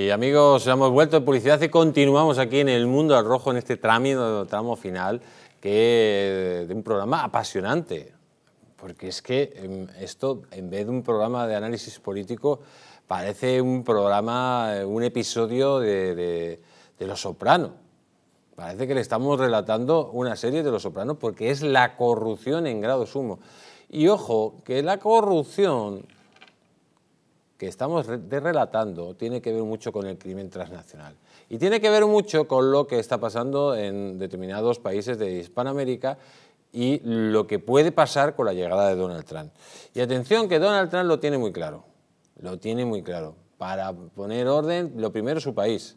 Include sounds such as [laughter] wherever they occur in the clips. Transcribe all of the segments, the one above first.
Y amigos, hemos vuelto de publicidad y continuamos aquí en el mundo al rojo en este tramo final que, de un programa apasionante. Porque es que em, esto, en vez de un programa de análisis político, parece un programa, eh, un episodio de, de, Los Soprano. Parece que le estamos relatando una serie de Los Sopranos porque es la corrupción en grado sumo. Y ojo, que la corrupción que estamos relatando tiene que ver mucho con el crimen transnacional y tiene que ver mucho con lo que está pasando en determinados países de Hispanoamérica y lo que puede pasar con la llegada de Donald Trump. Y atención que Donald Trump lo tiene muy claro, lo tiene muy claro. Para poner orden, lo primero es su país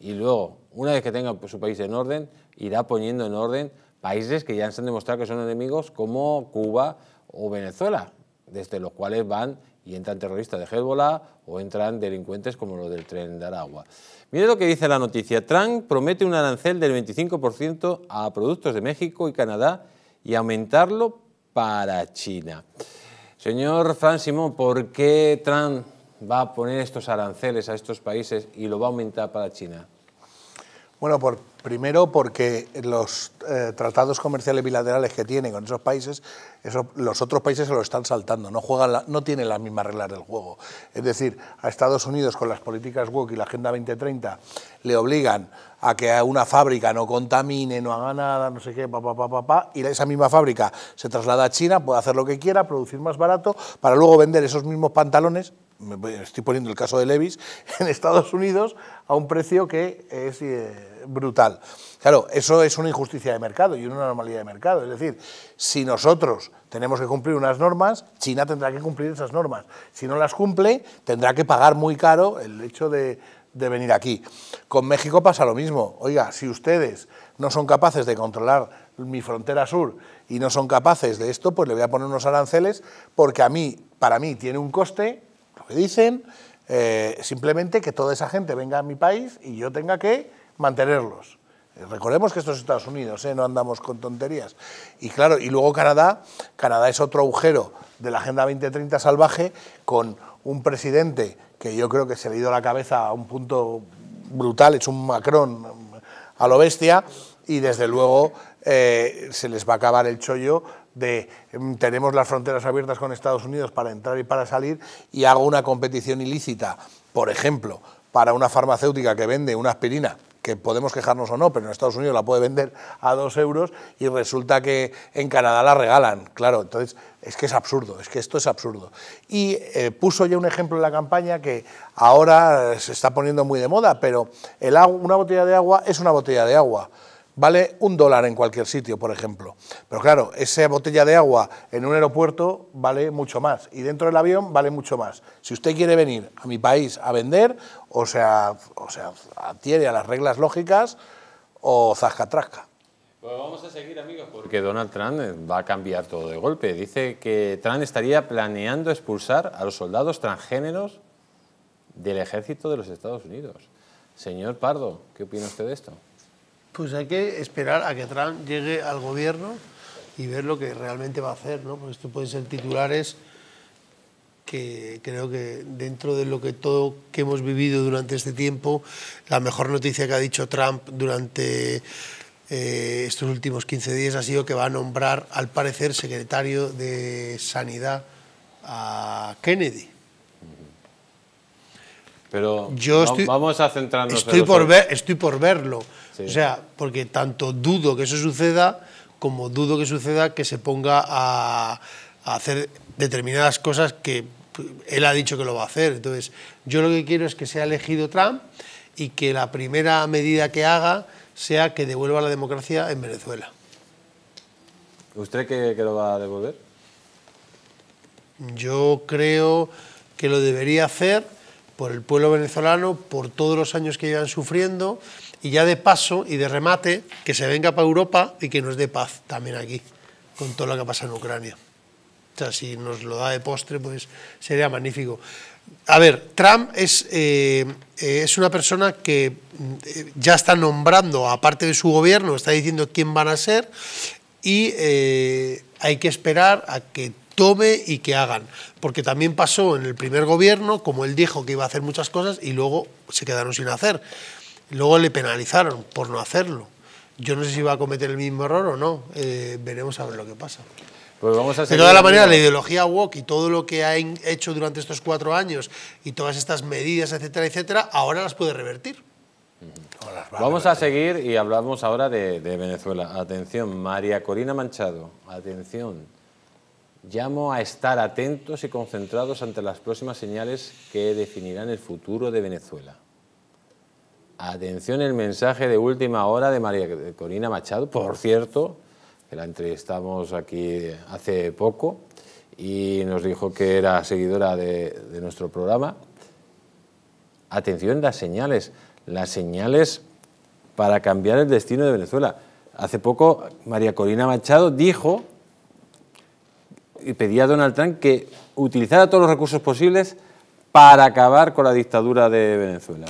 y luego, una vez que tenga su país en orden, irá poniendo en orden países que ya se han demostrado que son enemigos como Cuba o Venezuela, desde los cuales van y entran terroristas de Hezbollah o entran delincuentes como lo del tren de Aragua. Mire lo que dice la noticia. Trump promete un arancel del 25% a productos de México y Canadá y aumentarlo para China. Señor Fran Simón, ¿por qué Trump va a poner estos aranceles a estos países y lo va a aumentar para China? Bueno, por, primero porque los eh, tratados comerciales bilaterales que tiene con esos países, los otros países se lo están saltando, no, juegan no tienen las mismas reglas del juego. Es decir, a Estados Unidos con las políticas WOC y la Agenda 2030 le obligan a que una fábrica no contamine, no haga nada, no sé qué, papá, papá, y esa misma fábrica se traslada a China, puede hacer lo que quiera, producir más barato, para luego vender esos mismos pantalones estoy poniendo el caso de Levis, [laughs] en Estados Unidos a un precio que es eh, brutal. Claro, eso es una injusticia de mercado y una normalidad de mercado. Es decir, si nosotros tenemos que cumplir unas normas, China tendrá que cumplir esas normas. Si no las cumple, tendrá que pagar muy caro el hecho de, de venir aquí. Con México pasa lo mismo. Oiga, si ustedes no son capaces de controlar mi frontera sur y no son capaces de esto, pues le voy a poner unos aranceles porque a mí, para mí tiene un coste dicen, eh, simplemente que toda esa gente venga a mi país y yo tenga que mantenerlos. Eh, recordemos que esto es Estados Unidos, ¿eh? no andamos con tonterías. Y claro, y luego Canadá, Canadá es otro agujero de la Agenda 2030 salvaje con un presidente que yo creo que se le ha ido la cabeza a un punto brutal, es un Macron um, a lo bestia, y desde luego se les va a acabar el chollo de em, tenemos las fronteras abiertas con Estados Unidos para entrar y para salir y hago una competición ilícita, por ejemplo, para una farmacéutica que vende una aspirina que podemos quejarnos o no, pero en Estados Unidos la puede vender a dos euros y resulta que en Canadá la regalan. Claro, entonces es que es absurdo, es que esto es absurdo. Y eh, puso ya un ejemplo en la campaña que ahora se está poniendo muy de moda, pero una botella de agua es una botella de agua vale un dólar en cualquier sitio, por ejemplo. Pero claro, esa botella de agua en un aeropuerto vale mucho más y dentro del avión vale mucho más. Si usted quiere venir a mi país a vender, o sea, o sea adhiere a las reglas lógicas o zasca-trasca. Pues vamos a seguir, amigos, porque Donald Trump eh, va a cambiar todo de golpe. Dice que Trump estaría planeando expulsar a los soldados transgéneros del ejército de los Estados Unidos. Señor Pardo, ¿qué opina usted de esto? Pues hay que esperar a que Trump llegue al gobierno y ver lo que realmente va a hacer, ¿no? Porque esto puede ser titulares que creo que dentro de lo que todo que hemos vivido durante este tiempo, la mejor noticia que ha dicho Trump durante eh, estos últimos 15 días ha sido que va a nombrar, al parecer, secretario de Sanidad a Kennedy. Pero Yo vamos a centrarnos estoy por ver, Estoy por verlo. O sea, porque tanto dudo que eso suceda como dudo que suceda que se ponga a, hacer determinadas cosas que él ha dicho que lo va a hacer. Entonces, yo lo que quiero es que sea elegido Trump y que la primera medida que haga sea que devuelva la democracia en Venezuela. ¿Usted qué lo va a devolver? Yo creo que lo debería hacer por el pueblo venezolano, por todos los años que llevan sufriendo, y ya de paso y de remate, que se venga para Europa y que nos dé paz también aquí, con todo lo que pasa en Ucrania. O sea, si nos lo da de postre, pues sería magnífico. A ver, Trump es, eh, eh, es una persona que eh, ya está nombrando, aparte de su gobierno, está diciendo quién van a ser, y hay que esperar a que tome y que hagan. Porque también pasó en el primer gobierno, como él dijo que iba a hacer muchas cosas y luego se quedaron sin hacer. Luego le penalizaron por no hacerlo. Yo no sé si va a cometer el mismo error o no. Eh, veremos a ver lo que pasa. Pues vamos a de todas la manera, la ideología woke y todo lo que han hecho durante estos cuatro años y todas estas medidas, etcétera, etcétera, ahora las puede revertir. vamos a, seguir y hablamos ahora de, de Venezuela. Atención, María Corina Manchado. Atención. Llamo a estar atentos y concentrados ante las próximas señales que definirán el futuro de Venezuela. Atención el mensaje de última hora de María Corina Machado, por cierto, que la entrevistamos aquí hace poco y nos dijo que era seguidora de, nuestro programa. Atención las señales, las señales para cambiar el destino de Venezuela. Hace poco María Corina Machado dijo y pedía a Donald Trump que utilizara todos los recursos posibles para acabar con la dictadura de Venezuela.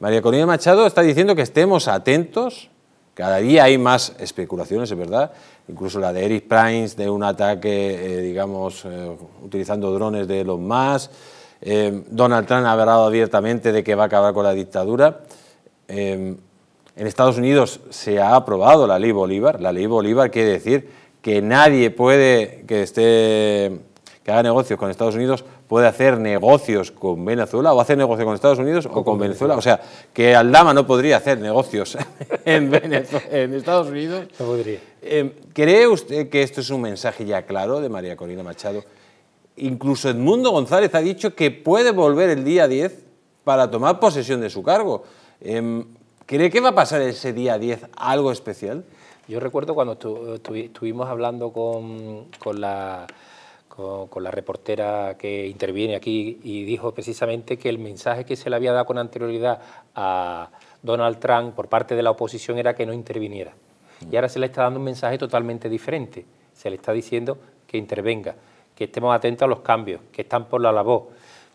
María Corina Machado está diciendo que estemos atentos, cada día hay más especulaciones, es verdad, incluso la de Eric Primes de un ataque, eh, digamos, eh, utilizando drones de los más. Eh, Donald Trump ha hablado abiertamente de que va a acabar con la dictadura. en Estados Unidos se ha aprobado la ley Bolívar, la ley Bolívar quiere decir que nadie puede que esté que haga negocios con Estados Unidos puede hacer negocios con Venezuela o hacer negocios con Estados Unidos o, con, Venezuela. O sea, que Aldama no podría hacer negocios [laughs] en, en Estados Unidos. No podría. Em, ¿Cree usted que esto es un mensaje ya claro de María Corina Machado? Incluso Edmundo González ha dicho que puede volver el día 10 para tomar posesión de su cargo. Em, ¿Cree que va a pasar ese día 10 algo especial? Yo recuerdo cuando estuvimos hablando con, la con, la reportera que interviene aquí y dijo precisamente que el mensaje que se le había dado con anterioridad a Donald Trump por parte de la oposición era que no interviniera. Mm. Y ahora se le está dando un mensaje totalmente diferente. Se le está diciendo que intervenga, que estemos atentos a los cambios, que están por la labor.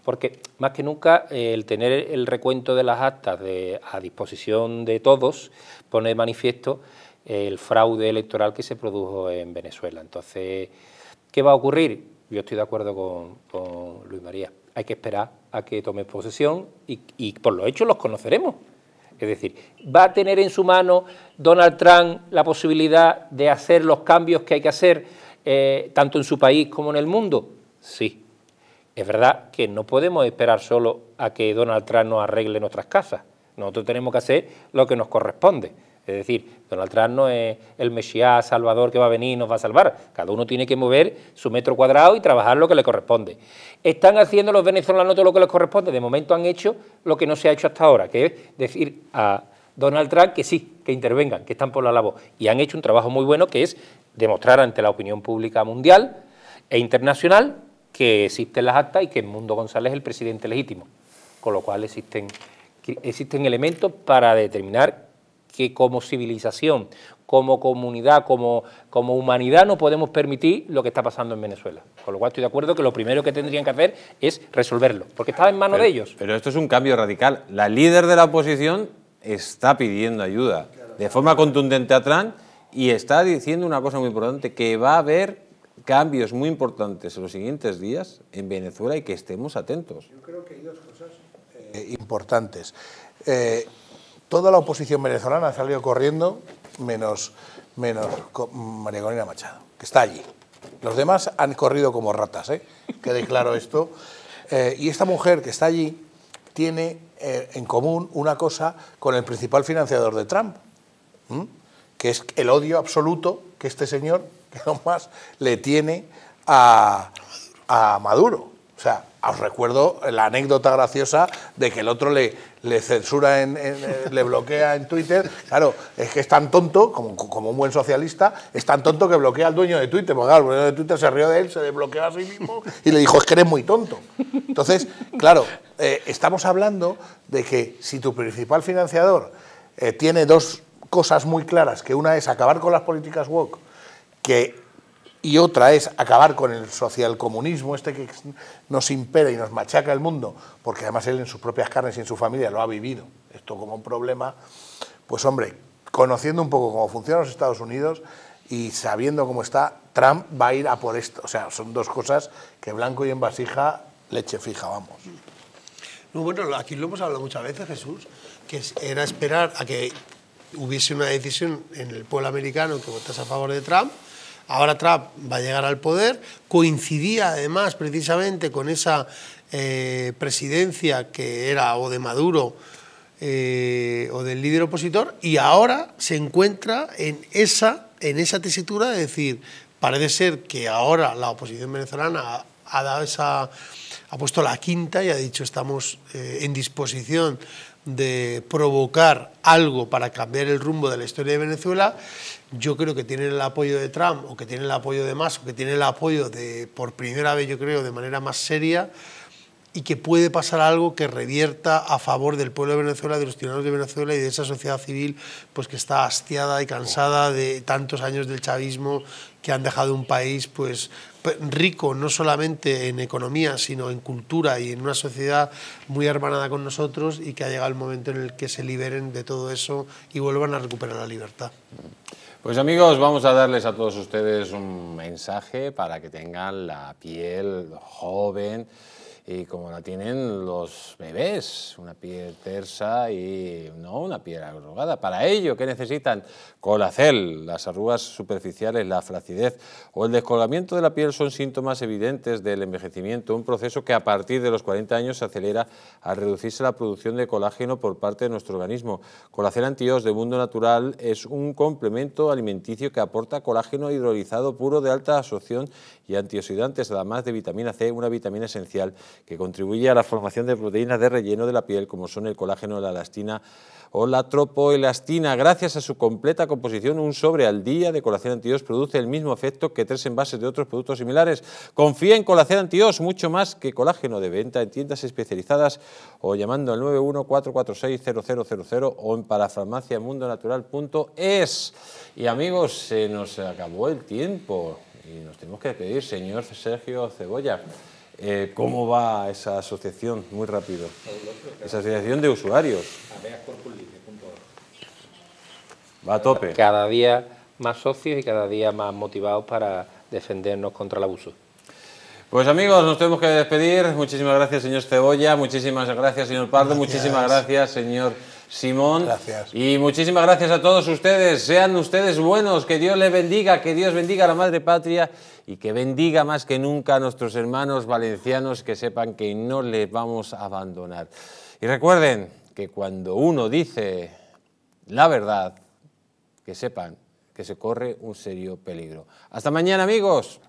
Porque más que nunca eh, el tener el recuento de las actas de, a disposición de todos pone de manifiesto el fraude electoral que se produjo en Venezuela. Entonces, ¿qué va a ocurrir? Yo estoy de acuerdo con, Luis María. Hay que esperar a que tome posesión y, por los hechos los conoceremos. Es decir, ¿va a tener en su mano Donald Trump la posibilidad de hacer los cambios que hay que hacer eh, tanto en su país como en el mundo? Sí. Es verdad que no podemos esperar solo a que Donald Trump nos arregle nuestras casas. Nosotros tenemos que hacer lo que nos corresponde. Es decir, Donald Trump no es el Mesías salvador que va a venir y nos va a salvar. Cada uno tiene que mover su metro cuadrado y trabajar lo que le corresponde. Están haciendo los venezolanos todo lo que les corresponde. De momento han hecho lo que no se ha hecho hasta ahora, que es decir a Donald Trump que sí, que intervengan, que están por la labor. Y han hecho un trabajo muy bueno que es demostrar ante la opinión pública mundial e internacional que existen las actas y que Mundo González es el presidente legítimo. Con lo cual existen, existen elementos para determinar que como civilización, como comunidad, como, como humanidad no podemos permitir lo que está pasando en Venezuela. Con lo cual estoy de acuerdo que lo primero que tendrían que hacer es resolverlo, porque está en mano de ellos. Pero esto es un cambio radical. La líder de la oposición está pidiendo ayuda de forma contundente a Trump y está diciendo una cosa muy importante, que va a haber cambios muy importantes en los siguientes días en Venezuela y que estemos atentos. Yo creo que hay dos cosas eh, importantes. Eh, Toda la oposición venezolana ha salido corriendo, menos, menos María Corina Machado, que está allí. Los demás han corrido como ratas, ¿eh? quede claro esto. [laughs] Eh, y esta mujer que está allí tiene eh, en común una cosa con el principal financiador de Trump, que es el odio absoluto que este señor, que no más, le tiene a, a Maduro. O sea, os recuerdo la anécdota graciosa de que el otro le, le censura, en, eh, le bloquea en Twitter. Claro, es que es tan tonto, como, un buen socialista, es tan tonto que bloquea al dueño de Twitter. Porque claro, el dueño de Twitter se rió de él, se desbloqueó a sí mismo y le dijo, es que eres muy tonto. Entonces, claro, eh, estamos hablando de que si tu principal financiador eh, tiene dos cosas muy claras, que una es acabar con las políticas woke, que y otra es acabar con el socialcomunismo, este que nos impera y nos machaca el mundo, porque además él en sus propias carnes y en su familia lo ha vivido, esto como un problema, pues hombre, conociendo un poco cómo funcionan los Estados Unidos y sabiendo cómo está, Trump va a ir a por esto. O sea, son dos cosas que blanco y en vasija, leche fija, vamos. No, bueno, aquí lo hemos hablado muchas veces, Jesús, que era esperar a que hubiese una decisión en el pueblo americano que votase a favor de Trump Ahora Trump va a llegar al poder, coincidía además precisamente con esa eh, presidencia que era o de Maduro eh, o del líder opositor y ahora se encuentra en esa, en esa tesitura de decir, parece ser que ahora la oposición venezolana ha, dado esa ha puesto la quinta y ha dicho estamos eh, en disposición de provocar algo para cambiar el rumbo de la historia de Venezuela yo creo que tienen el apoyo de Trump o que tienen el apoyo de más, o que tienen el apoyo de, por primera vez yo creo, de manera más seria y que puede pasar algo que revierta a favor del pueblo de Venezuela, de los ciudadanos de Venezuela y de esa sociedad civil pues que está hastiada y cansada de tantos años del chavismo que han dejado un país pues rico no solamente en economía, sino en cultura y en una sociedad muy hermanada con nosotros y que ha llegado el momento en el que se liberen de todo eso y vuelvan a recuperar la libertad. Pues amigos, vamos a darles a todos ustedes un mensaje para que tengan la piel joven y como la tienen los bebés, una piel tersa y no una piel arrugada. Para ello, ¿qué necesitan? Colacel. Las arrugas superficiales, la flacidez o el descolgamiento de la piel son síntomas evidentes del envejecimiento, un proceso que a partir de los 40 años se acelera al reducirse la producción de colágeno por parte de nuestro organismo. Colacel Antios de Mundo Natural es un complemento alimenticio que aporta colágeno hidrolizado puro de alta absorción y antioxidantes, además de vitamina C, una vitamina esencial que contribuye a la formación de proteínas de relleno de la piel, como son el colágeno, la elastina, o la tropoelastina. Gracias a su completa composición, un sobre al día de colación Antios produce el mismo efecto que tres envases de otros productos similares. Confía en anti Antios, mucho más que colágeno de venta en tiendas especializadas o llamando al 914460000 o en parafarmaciamundonatural.es. Y amigos, se nos acabó el tiempo y nos tenemos que pedir, señor Sergio Cebolla. Eh, ¿Cómo va esa asociación? Muy rápido. Esa asociación de usuarios. Va a tope. Cada día más socios y cada día más motivados para defendernos contra el abuso. Pues amigos, nos tenemos que despedir. Muchísimas gracias, señor Cebolla. Muchísimas gracias, señor Pardo. Muchísimas gracias, señor... Simón. Gracias. Y muchísimas gracias a todos ustedes. Sean ustedes buenos, que Dios les bendiga, que Dios bendiga a la Madre Patria y que bendiga más que nunca a nuestros hermanos valencianos que sepan que no les vamos a abandonar. Y recuerden que cuando uno dice la verdad, que sepan que se corre un serio peligro. Hasta mañana, amigos.